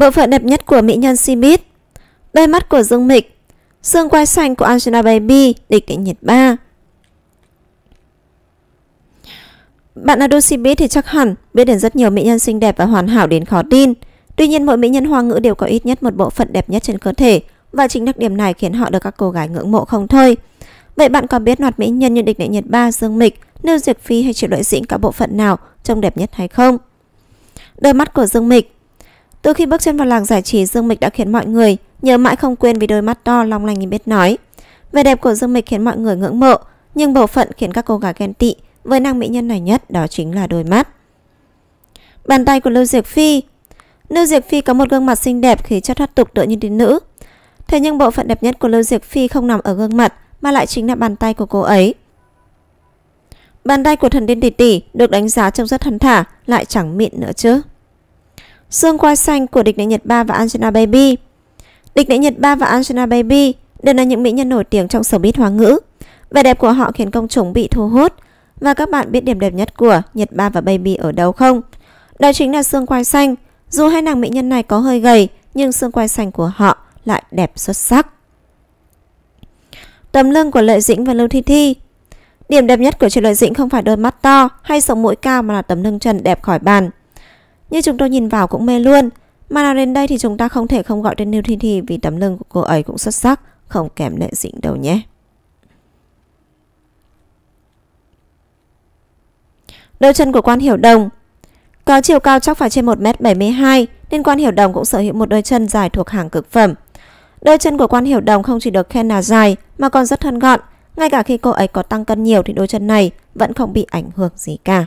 Bộ phận đẹp nhất của mỹ nhân Simit Đôi mắt của Dương Mịch Xương quai xanh của Angela Baby Địch định nhiệt ba Bạn Adu Simit thì chắc hẳn Biết đến rất nhiều mỹ nhân xinh đẹp và hoàn hảo đến khó tin Tuy nhiên mỗi mỹ nhân hoa ngữ đều có ít nhất một bộ phận đẹp nhất trên cơ thể Và chính đặc điểm này khiến họ được các cô gái ngưỡng mộ không thôi Vậy bạn có biết loạt mỹ nhân như Địch đệ nhiệt Ba, Dương Mịch, Lưu Diệc Phi hay Triệu Đội Dĩnh có bộ phận nào trông đẹp nhất hay không? Đôi mắt của Dương Mịch từ khi bước chân vào làng giải trí Dương Mịch đã khiến mọi người nhớ mãi không quên vì đôi mắt to long lanh như biết nói. Vẻ đẹp của Dương Mịch khiến mọi người ngưỡng mộ, nhưng bộ phận khiến các cô gái ghen tị với nàng mỹ nhân này nhất đó chính là đôi mắt. Bàn tay của Lưu Diệc Phi Lưu Diệc Phi có một gương mặt xinh đẹp khí chất thoát tục tựa như tín nữ. Thế nhưng bộ phận đẹp nhất của Lưu Diệc Phi không nằm ở gương mặt mà lại chính là bàn tay của cô ấy. Bàn tay của thần tiên tỷ tỷ được đánh giá trông rất thon thả, lại chẳng mịn nữa chứ xương quai xanh của địch nữ Nhật Ba và Angela Baby. Địch nữ Nhật Ba và Angela Baby đều là những mỹ nhân nổi tiếng trong showbiz hoa ngữ. Vẻ đẹp của họ khiến công chúng bị thu hút. Và các bạn biết điểm đẹp nhất của Nhật Ba và Baby ở đâu không? Đó chính là xương quai xanh. Dù hai nàng mỹ nhân này có hơi gầy, nhưng xương quai xanh của họ lại đẹp xuất sắc. Tấm lưng của Lệ Dĩnh và Lưu Thi Thi Điểm đẹp nhất của chị Lệ Dĩnh không phải đôi mắt to hay sống mũi cao mà là tấm lưng trần đẹp khỏi bàn như chúng tôi nhìn vào cũng mê luôn Mà nào đến đây thì chúng ta không thể không gọi tên Niu Thi Thi Vì tấm lưng của cô ấy cũng xuất sắc Không kém lệ dĩnh đâu nhé Đôi chân của quan hiểu đồng Có chiều cao chắc phải trên 1m72 Nên quan hiểu đồng cũng sở hữu một đôi chân dài thuộc hàng cực phẩm Đôi chân của quan hiểu đồng không chỉ được khen là dài Mà còn rất thân gọn Ngay cả khi cô ấy có tăng cân nhiều Thì đôi chân này vẫn không bị ảnh hưởng gì cả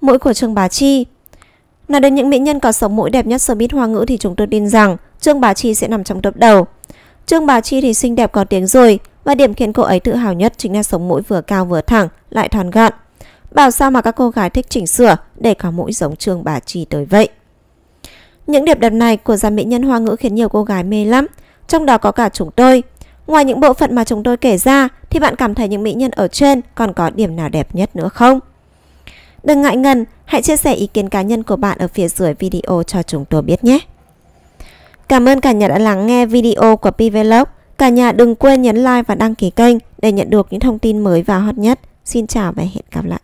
Mũi của Trương Bá Chi Nói đến những mỹ nhân có sống mũi đẹp nhất showbiz hoa ngữ thì chúng tôi tin rằng Trương Bá Chi sẽ nằm trong top đầu. Trương Bá Chi thì xinh đẹp có tiếng rồi và điểm khiến cô ấy tự hào nhất chính là sống mũi vừa cao vừa thẳng, lại thon gọn. Bảo sao mà các cô gái thích chỉnh sửa để có mũi giống Trương Bá Chi tới vậy. Những điểm đẹp này của dàn mỹ nhân hoa ngữ khiến nhiều cô gái mê lắm, trong đó có cả chúng tôi. Ngoài những bộ phận mà chúng tôi kể ra thì bạn cảm thấy những mỹ nhân ở trên còn có điểm nào đẹp nhất nữa không? Đừng ngại ngần, Hãy chia sẻ ý kiến cá nhân của bạn ở phía dưới video cho chúng tôi biết nhé. Cảm ơn cả nhà đã lắng nghe video của PVlog. Cả nhà đừng quên nhấn like và đăng ký kênh để nhận được những thông tin mới và hot nhất. Xin chào và hẹn gặp lại.